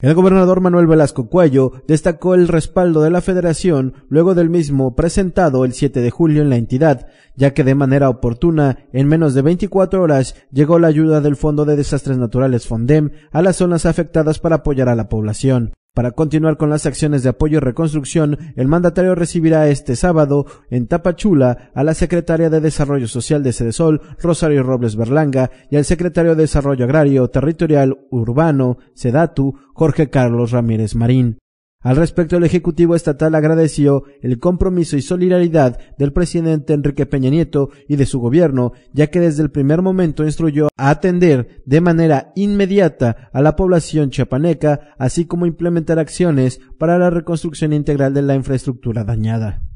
El gobernador Manuel Velasco Cuello destacó el respaldo de la federación luego del mismo presentado el 7 de julio en la entidad, ya que de manera oportuna, en menos de 24 horas, llegó la ayuda del Fondo de Desastres Naturales FONDEM a las zonas afectadas para apoyar a la población. Para continuar con las acciones de apoyo y reconstrucción, el mandatario recibirá este sábado en Tapachula a la secretaria de Desarrollo Social de Cedesol, Rosario Robles Berlanga, y al secretario de Desarrollo Agrario, Territorial Urbano, Sedatu, Jorge Carlos Ramírez Marín. Al respecto, el Ejecutivo Estatal agradeció el compromiso y solidaridad del presidente Enrique Peña Nieto y de su gobierno, ya que desde el primer momento instruyó a atender de manera inmediata a la población chiapaneca, así como implementar acciones para la reconstrucción integral de la infraestructura dañada.